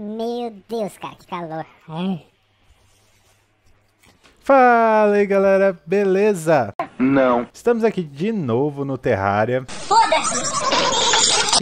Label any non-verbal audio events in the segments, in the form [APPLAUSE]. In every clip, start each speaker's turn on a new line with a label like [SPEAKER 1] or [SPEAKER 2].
[SPEAKER 1] Meu Deus, cara, que calor. Hum. Fala aí, galera, beleza? Não. Estamos aqui de novo no Terraria. Foda-se!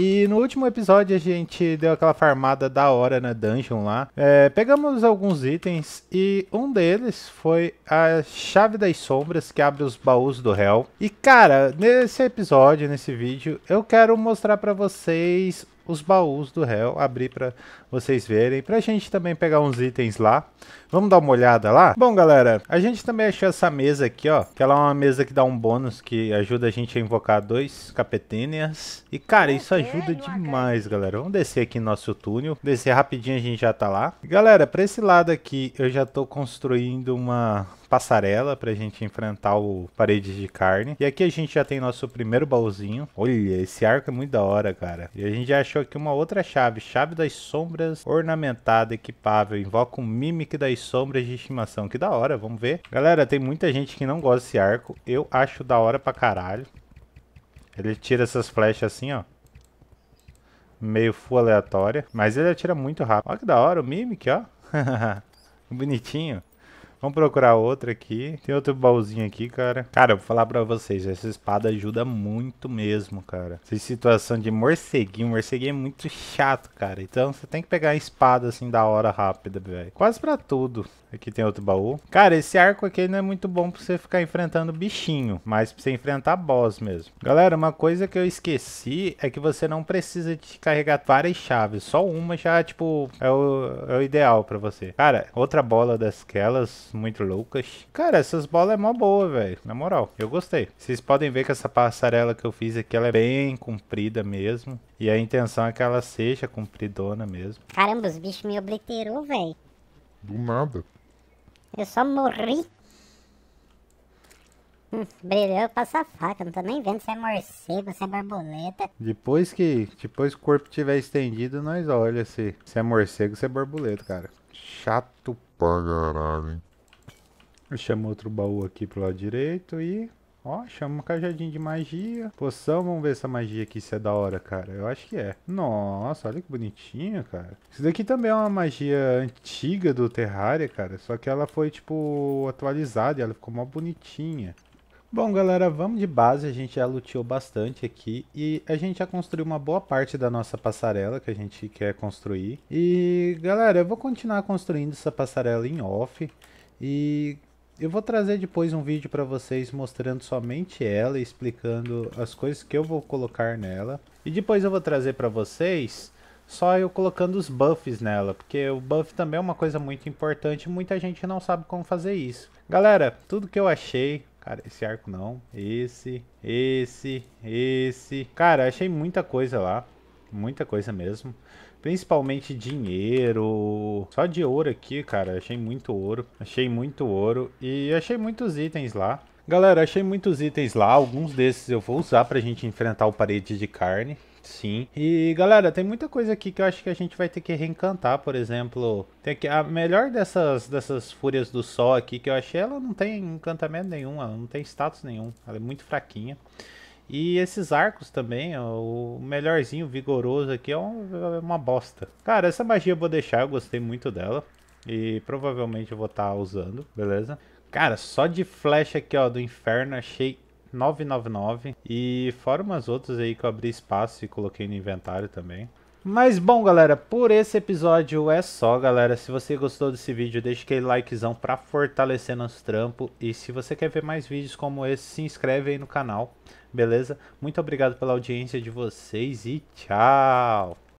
[SPEAKER 1] E no último episódio a gente deu aquela farmada da hora na dungeon lá. É, pegamos alguns itens e um deles foi a chave das sombras que abre os baús do réu. E cara, nesse episódio, nesse vídeo, eu quero mostrar pra vocês os baús do réu, abrir para vocês verem, para a gente também pegar uns itens lá. Vamos dar uma olhada lá? Bom, galera, a gente também achou essa mesa aqui, ó, que ela é uma mesa que dá um bônus, que ajuda a gente a invocar dois capetênias. E, cara, isso ajuda demais, galera. Vamos descer aqui no nosso túnel, descer rapidinho a gente já tá lá. Galera, para esse lado aqui, eu já tô construindo uma passarela para a gente enfrentar o paredes de carne. E aqui a gente já tem nosso primeiro baúzinho. Olha, esse arco é muito da hora, cara. E a gente já achou aqui uma outra chave, chave das sombras ornamentada, equipável, invoca um mimic das sombras de estimação. Que da hora, vamos ver. Galera, tem muita gente que não gosta desse arco, eu acho da hora pra caralho. Ele tira essas flechas assim, ó meio full aleatória. Mas ele atira muito rápido. Olha que da hora o Mimic, ó. [LAUGHS] Bonitinho. Vamos procurar outra aqui. Tem outro baúzinho aqui, cara. Cara, eu vou falar pra vocês. Essa espada ajuda muito mesmo, cara. Essa situação de morceguinho. Morceguinho é muito chato, cara. Então você tem que pegar a espada, assim, da hora rápida, velho. Quase pra tudo. Aqui tem outro baú. Cara, esse arco aqui não é muito bom pra você ficar enfrentando bichinho. Mas pra você enfrentar boss mesmo. Galera, uma coisa que eu esqueci é que você não precisa de carregar várias chaves. Só uma já, tipo, é o, é o ideal pra você. Cara, outra bola das muito loucas. Cara, essas bolas é mó boa, velho. Na moral, eu gostei. Vocês podem ver que essa passarela que eu fiz aqui, ela é bem comprida mesmo. E a intenção é que ela seja compridona mesmo. Caramba, os bichos me obliterou, velho. Do nada. Eu só morri. Hum, brilhou, passa faca, não tô nem vendo se é morcego, se é borboleta. Depois que, depois que o corpo tiver estendido, nós olha se, se é morcego, se é borboleta, cara. Chato pra caralho, hein? Chama outro baú aqui pro lado direito e... Ó, chama um cajadinho de magia. Poção, vamos ver essa magia aqui se é da hora, cara. Eu acho que é. Nossa, olha que bonitinho, cara. Isso daqui também é uma magia antiga do Terraria, cara. Só que ela foi, tipo, atualizada e ela ficou mó bonitinha. Bom, galera, vamos de base. A gente já luteou bastante aqui e a gente já construiu uma boa parte da nossa passarela que a gente quer construir. E, galera, eu vou continuar construindo essa passarela em off. E eu vou trazer depois um vídeo para vocês mostrando somente ela, explicando as coisas que eu vou colocar nela. E depois eu vou trazer para vocês só eu colocando os buffs nela, porque o buff também é uma coisa muito importante e muita gente não sabe como fazer isso. Galera, tudo que eu achei... Cara, esse arco não, esse, esse, esse... Cara, achei muita coisa lá, muita coisa mesmo. Principalmente dinheiro. Só de ouro aqui, cara. Achei muito ouro. Achei muito ouro. E achei muitos itens lá. Galera, achei muitos itens lá. Alguns desses eu vou usar pra gente enfrentar o parede de carne. Sim. E galera, tem muita coisa aqui que eu acho que a gente vai ter que reencantar, por exemplo. Tem aqui, a melhor dessas, dessas fúrias do sol aqui que eu achei, ela não tem encantamento nenhum, ela não tem status nenhum. Ela é muito fraquinha. E esses arcos também, o melhorzinho, vigoroso aqui é, é uma bosta. Cara, essa magia eu vou deixar, eu gostei muito dela. E provavelmente eu vou estar tá usando, beleza? Cara, só de flecha aqui, ó, do inferno, achei 999. E fora umas outras aí que eu abri espaço e coloquei no inventário também. Mas bom, galera, por esse episódio é só, galera. Se você gostou desse vídeo, deixa aquele likezão pra fortalecer nosso trampo. E se você quer ver mais vídeos como esse, se inscreve aí no canal, beleza? Muito obrigado pela audiência de vocês e tchau!